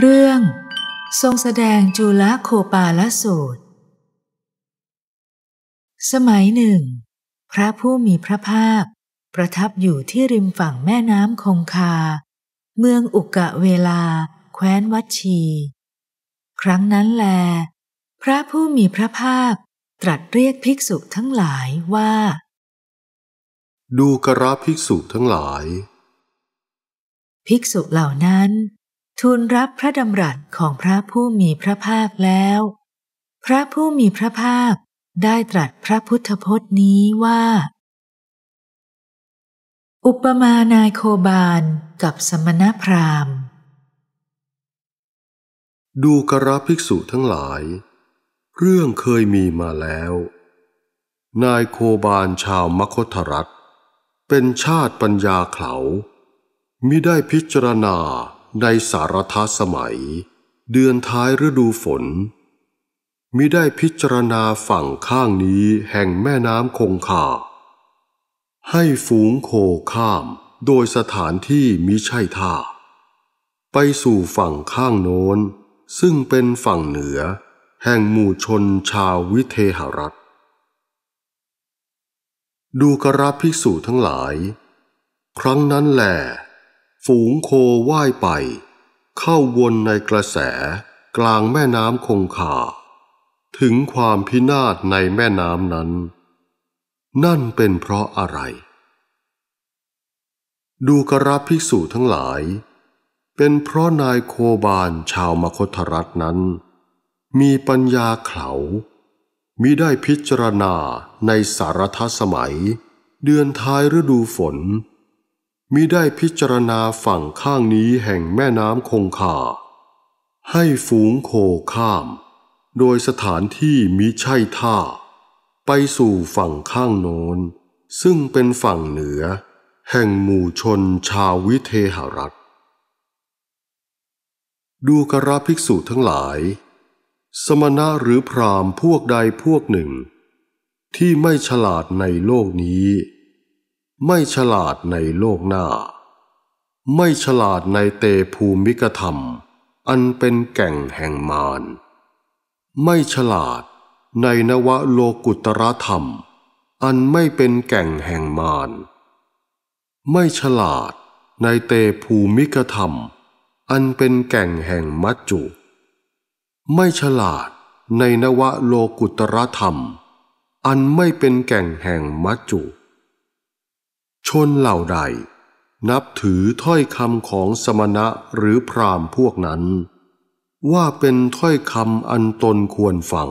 เรื่อง ทรงแสดงจุลโคปาลสูตร สมัยหนึ่ง พระผู้มีพระภาคประทับอยู่ที่ริมฝั่งแม่น้ำคงคา เมืองอุกะเวลา แคว้นวัชี ครั้งนั้นแล พระผู้มีพระภาคตรัสเรียกภิกษุทั้งหลายว่า ดูกระภิกษุทั้งหลาย ภิกษุเหล่านั้นทูลรับพระดำรัสของพระผู้มีพระภาคแล้ว พระผู้มีพระภาคได้ตรัสพระพุทธพจน์นี้ว่า อุปมานายโคบาลกับสมณพราหมณ์ ดูกระภิกษุทั้งหลาย เรื่องเคยมีมาแล้ว นายโคบาลชาวมคธรัฐเป็นชาติปัญญาเขามิได้พิจารณาในสารทสมัย เดือนท้ายฤดูฝนมิได้พิจารณาฝั่งข้างนี้แห่งแม่น้ำคงคาให้ฝูงโคข้ามโดยสถานที่มิใช่ท่า ไปสู่ฝั่งข้างโน้น ซึ่งเป็นฝั่งเหนือ แห่งหมู่ชนชาววิเทหรัฐ ดูกระภิกษุทั้งหลาย ครั้งนั้นแหละฝูงโคว่ายไป เข้าวนในกระแสกลางแม่น้ำคงคาถึงความพินาศในแม่น้ำนั้น นั่นเป็นเพราะอะไร ดูกรบภิกษุทั้งหลาย เป็นเพราะนายโคบาลชาวมคธรัฐนั้น มีปัญญาเขามิได้พิจารณาในสารทสมัย เดือนท้ายฤดูฝนมิได้พิจารณาฝั่งข้างนี้แห่งแม่น้ำคงคาให้ฝูงโคข้ามโดยสถานที่มิใช่ท่า ไปสู่ฝั่งข้างโน้นซึ่งเป็นฝั่งเหนือแห่งหมู่ชนชาววิเทหรัฐ ดูกราภิกษุทั้งหลาย สมณะหรือพรามพวกใดพวกหนึ่ง ที่ไม่ฉลาดในโลกนี้ไม่ฉลาดในโลกหน้า ไม่ฉลาดในเตภูมิกธรรม อันเป็นแก่งแห่งมาร ไม่ฉลาดในนวโลกุตรธรรม อันไม่เป็นแก่งแห่งมาร ไม่ฉลาดในเตภูมิกธรรม อันเป็นแก่งแห่งมัจจุ ไม่ฉลาดในนวโลกุตรธรรม อันไม่เป็นแก่งแห่งมัจจุชนเหล่าใด นับถือถ้อยคำของสมณะหรือพราหมณ์พวกนั้น ว่าเป็นถ้อยคำอันตนควรฟัง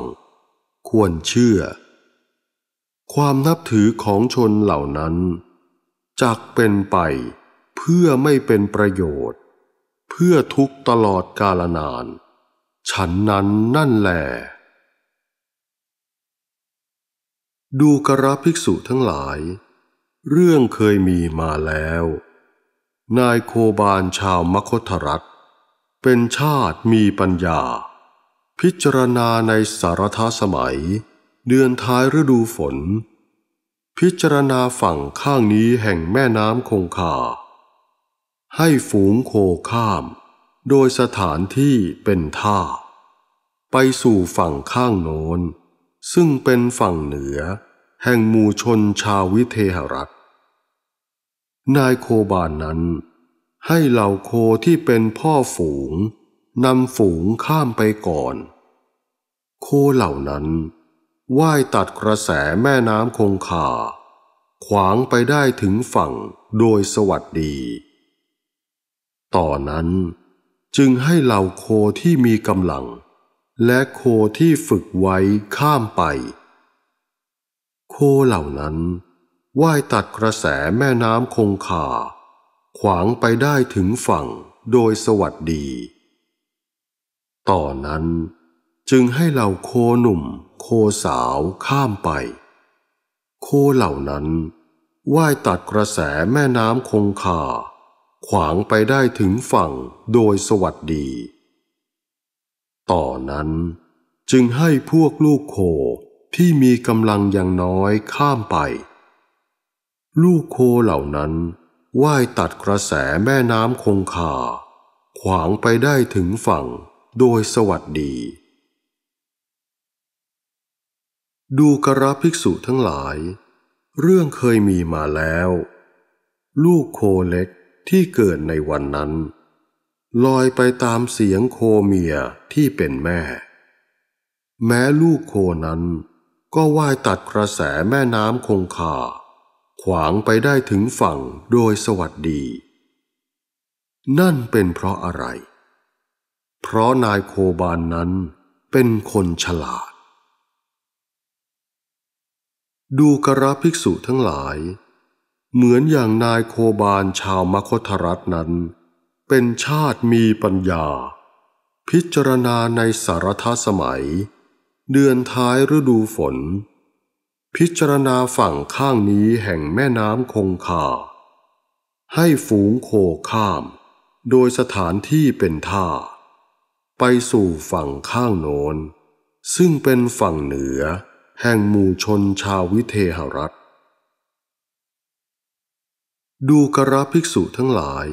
ควรเชื่อ ความนับถือของชนเหล่านั้น จักเป็นไปเพื่อไม่เป็นประโยชน์ เพื่อทุกตลอดกาลนาน ฉันนั้นนั่นแหลดูกระภิกษุทั้งหลายเรื่องเคยมีมาแล้ว นายโคบาลชาวมคธรัฐ เป็นชาติมีปัญญา พิจารณาในสารทสมัย เดือนท้ายฤดูฝน พิจารณาฝั่งข้างนี้แห่งแม่น้ำคงคาให้ฝูงโคข้าม โดยสถานที่เป็นท่า ไปสู่ฝั่งข้างโน้น ซึ่งเป็นฝั่งเหนือแห่งหมู่ชนชาววิเทหรัฐ นายโคบานนั้น ให้เหล่าโคที่เป็นพ่อฝูงนำฝูงข้ามไปก่อน โคเหล่านั้นว่ายตัดกระแสแม่น้ำคงคาขวางไปได้ถึงฝั่งโดยสวัสดี ต่อนนั้นจึงให้เหล่าโคที่มีกำลัง และโคที่ฝึกไว้ข้ามไปโคเหล่านั้นว่ายตัดกระแสแม่น้ำคงคาขวางไปได้ถึงฝั่งโดยสวัสดีต่อนนั้นจึงให้เหล่าโคหนุ่มโคสาวข้ามไป โคเหล่านั้นว่ายตัดกระแสแม่น้ำคงคาขวางไปได้ถึงฝั่งโดยสวัสดีต่อนนั้นจึงให้พวกลูกโคที่มีกำลังอย่างน้อยข้ามไป ลูกโคเหล่านั้น ว่ายตัดกระแสแม่น้ำคงคาขวางไปได้ถึงฝั่งโดยสวัสดี ดูกระภิกษุทั้งหลาย เรื่องเคยมีมาแล้ว ลูกโคเล็กที่เกิดในวันนั้น ลอยไปตามเสียงโคเมียที่เป็นแม่ แม้ลูกโคนั้นก็ว่ายตัดกระแสแม่น้ำคงคาขวางไปได้ถึงฝั่งโดยสวัสดี นั่นเป็นเพราะอะไร เพราะนายโคบานนั้นเป็นคนฉลาด ดูกระภิกษุทั้งหลาย เหมือนอย่างนายโคบานชาวมคธรัตนั้น เป็นชาติมีปัญญา พิจารณาในสารทสมัยเดือนท้ายฤดูฝน พิจารณาฝั่งข้างนี้แห่งแม่น้ำคงคาให้ฝูงโคข้ามโดยสถานที่เป็นท่า ไปสู่ฝั่งข้างโน้นซึ่งเป็นฝั่งเหนือแห่งหมู่ชนชาววิเทหรัฐ ดูกระภิกษุทั้งหลาย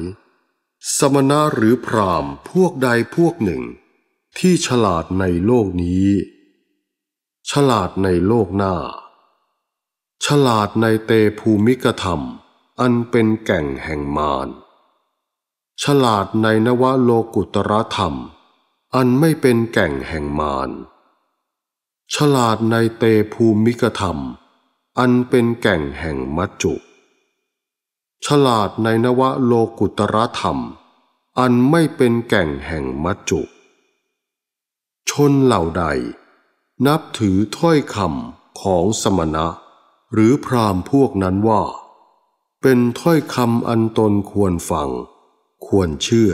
สมณะหรือพรามพวกใดพวกหนึ่ง ที่ฉลาดในโลกนี้ฉลาดในโลกหน้า ฉลาดในเตภูมิกธรรม อันเป็นแก่งแห่งมาร ฉลาดในนวโลกุตรธรรม อันไม่เป็นแก่งแห่งมาร ฉลาดในเตภูมิกธรรม อันเป็นแก่งแห่งมัจจุ ฉลาดในนวโลกุตรธรรม อันไม่เป็นแก่งแห่งมัจจุ ชนเหล่าใดนับถือถ้อยคำของสมณะ หรือพราหมพวกนั้นว่า เป็นถ้อยคำอันตนควรฟังควรเชื่อ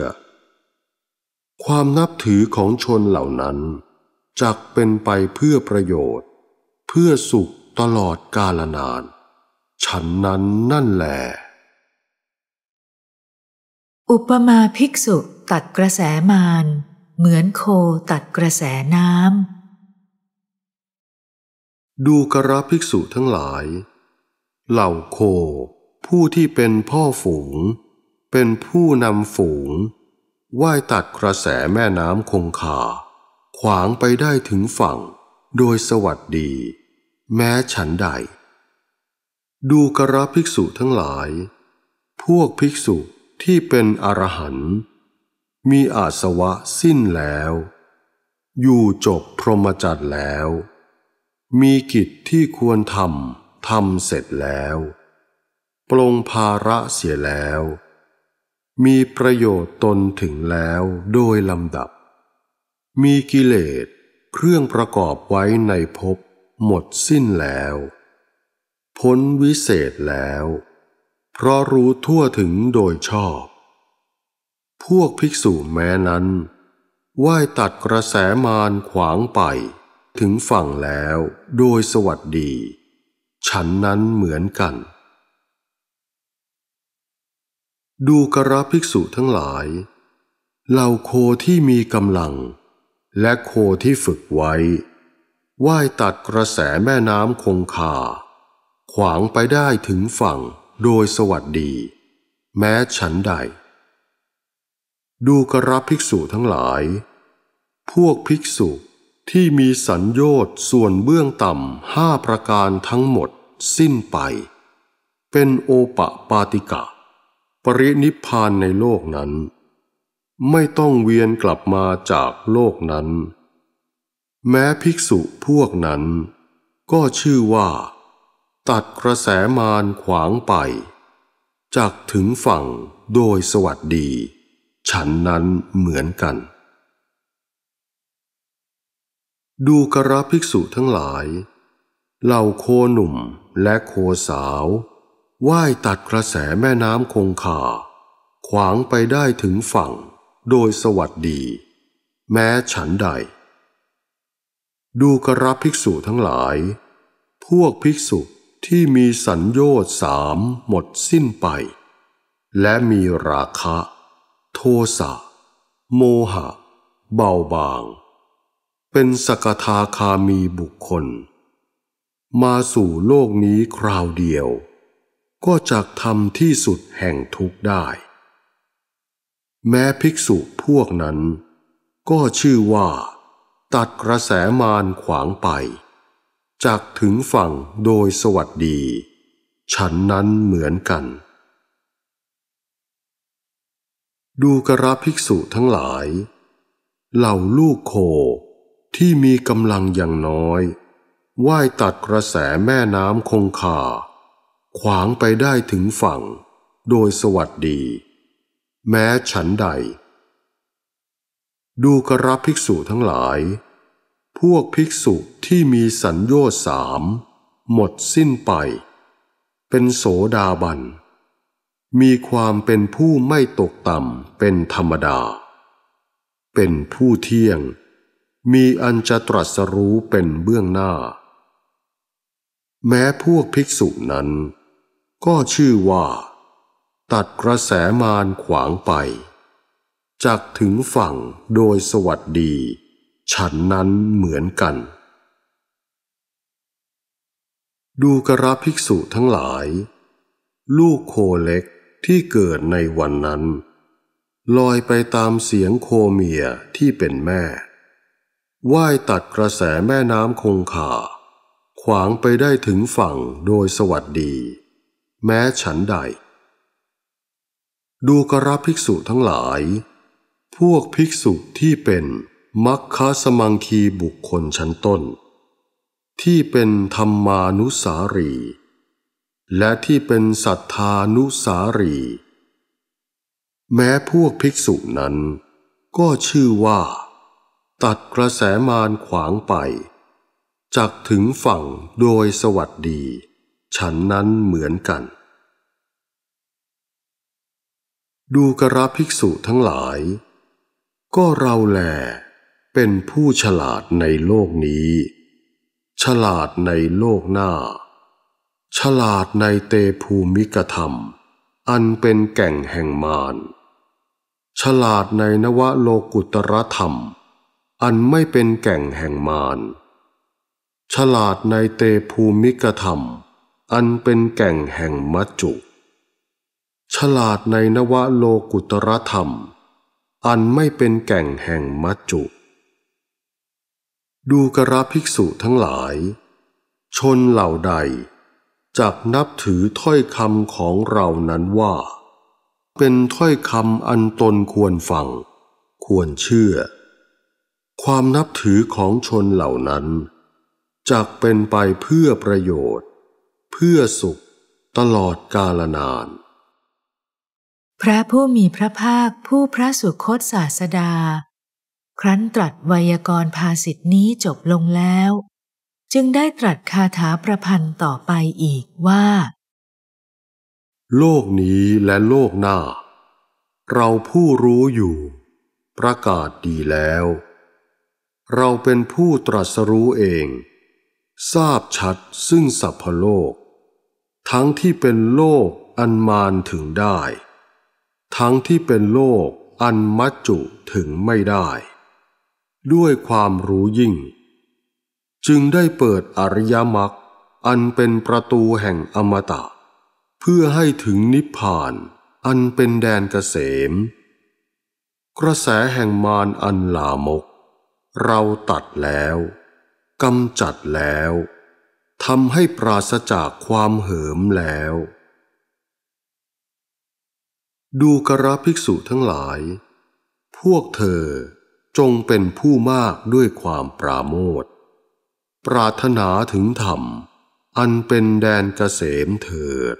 ความนับถือของชนเหล่านั้น จักเป็นไปเพื่อประโยชน์ เพื่อสุขตลอดกาลนาน ฉันนั้นนั่นแหลอุปมาภิกษุตัดกระแสมารเหมือนโคตัดกระแสน้ำดูกระภิกษุทั้งหลาย เหล่าโคผู้ที่เป็นพ่อฝูง เป็นผู้นำฝูง ว่ายตัดกระแสแม่น้ำคงคาขวางไปได้ถึงฝั่งโดยสวัสดี แม้ฉันใด ดูกระภิกษุทั้งหลาย พวกภิกษุที่เป็นอรหันต์มีอาสวะสิ้นแล้ว อยู่จบพรหมจรรย์แล้วมีกิจที่ควรทำทำเสร็จแล้วปรงภาระเสียแล้ว มีประโยชน์ตนถึงแล้วโดยลำดับ มีกิเลสเครื่องประกอบไว้ในภพหมดสิ้นแล้ว พ้นวิเศษแล้ว เพราะรู้ทั่วถึงโดยชอบ พวกภิกษุแม้นั้นไหว้ตัดกระแสมารขวางไปถึงฝั่งแล้ว โดยสวัสดี ฉันนั้นเหมือนกัน ดูกระภิกษุทั้งหลาย เหล่าโคที่มีกำลัง และโคที่ฝึกไว้ ว่ายตัดกระแสแม่น้ำคงคา ขวางไปได้ถึงฝั่ง โดยสวัสดี แม้ฉันใด ดูกระภิกษุทั้งหลาย พวกภิกษุที่มีสัญญน์ส่วนเบื้องต่ำห้าประการทั้งหมดสิ้นไป เป็นโอปะปาติกะ ปรินิพานในโลกนั้น ไม่ต้องเวียนกลับมาจากโลกนั้น แม้ภิกษุพวกนั้นก็ชื่อว่า ตัดกระแสมารขวางไป จากถึงฝั่งโดยสวัสดี ฉันนั้นเหมือนกันดูกระภิกษุทั้งหลาย เหล่าโคหนุ่มและโคสาว ว่ายตัดกระแสแม่น้ำคงคาขวางไปได้ถึงฝั่งโดยสวัสดี แม้ฉันใด ดูกระภิกษุทั้งหลาย พวกภิกษุที่มีสัญญชน์สามหมดสิ้นไป และมีราคะ โทสะโมหะ เบาบางเป็นสกทาคามีบุคคล มาสู่โลกนี้คราวเดียว ก็จักทำที่สุดแห่งทุกข์ได้ แม้ภิกษุพวกนั้น ก็ชื่อว่า ตัดกระแสมานขวางไป จากถึงฝั่งโดยสวัสดี ฉันนั้นเหมือนกัน ดูกระภิกษุทั้งหลาย เหล่าลูกโคที่มีกำลังอย่างน้อยว่ายตัดกระแสแม่น้ำคงคาขวางไปได้ถึงฝั่งโดยสวัสดี แม้ฉันใด ดูกระภิกษุทั้งหลาย พวกภิกษุที่มีสัญญาสาม หมดสิ้นไป เป็นโสดาบัน มีความเป็นผู้ไม่ตกต่ำเป็นธรรมดา เป็นผู้เที่ยงมีอันจะตรัสรู้เป็นเบื้องหน้า แม้พวกภิกษุนั้นก็ชื่อว่า ตัดกระแสมารขวางไป จากถึงฝั่งโดยสวัสดี ฉันนั้นเหมือนกัน ดูกระภิกษุทั้งหลาย ลูกโคเล็กที่เกิดในวันนั้น ลอยไปตามเสียงโคเมียที่เป็นแม่ว่ายตัดกระแสแม่น้ำคงคาขวางไปได้ถึงฝั่งโดยสวัสดี แม้ฉันใด ดูกระภิกษุทั้งหลาย พวกภิกษุที่เป็นมัคคสมังคีบุคคลชั้นต้น ที่เป็นธรรมานุสารี และที่เป็นสัทธานุสารี แม้พวกภิกษุนั้นก็ชื่อว่าตัดกระแสมารขวางไปจักถึงฝั่งโดยสวัสดี ฉันนั้นเหมือนกัน ดูกระภิกษุทั้งหลาย ก็เราแหลเป็นผู้ฉลาดในโลกนี้ ฉลาดในโลกหน้า ฉลาดในเตภูมิกธรรม อันเป็นแก่งแห่งมารฉลาดในนวโลกุตรธรรมอันไม่เป็นแก่งแห่งมาร ฉลาดในเตภูมิกธรรม อันเป็นแก่งแห่งมัจจุ ฉลาดในนวโลกุตรธรรม อันไม่เป็นแก่งแห่งมัจจุ ดูกระภิกษุทั้งหลาย ชนเหล่าใด จักนับถือถ้อยคำของเรานั้นว่า เป็นถ้อยคำอันตนควรฟัง ควรเชื่อความนับถือของชนเหล่านั้น จักเป็นไปเพื่อประโยชน์ เพื่อสุขตลอดกาลนาน พระผู้มีพระภาคผู้พระสุคตศาสดา ครั้นตรัสไวยากรภาสิทธินี้จบลงแล้ว จึงได้ตรัสคาถาประพันธ์ต่อไปอีกว่า โลกนี้และโลกหน้า เราผู้รู้อยู่ ประกาศดีแล้วเราเป็นผู้ตรัสรู้เอง ทราบชัดซึ่งสัพพโลก ทั้งที่เป็นโลกอันมานถึงได้ ทั้งที่เป็นโลกอันมัจจุถึงไม่ได้ ด้วยความรู้ยิ่ง จึงได้เปิดอริยมรรคอันเป็นประตูแห่งอมตะ เพื่อให้ถึงนิพพาน อันเป็นแดนเกษม กระแสแห่งมารอันลามกเราตัดแล้วกำจัดแล้วทำให้ปราศจากความเหิมแล้ว ดูกระภิกษุทั้งหลาย พวกเธอจงเป็นผู้มากด้วยความปราโมทปรารถนาถึงธรรม อันเป็นแดนเกษมเถิด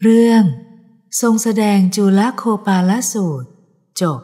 เรื่องทรงแสดงจุลโคปาลสูตร จบ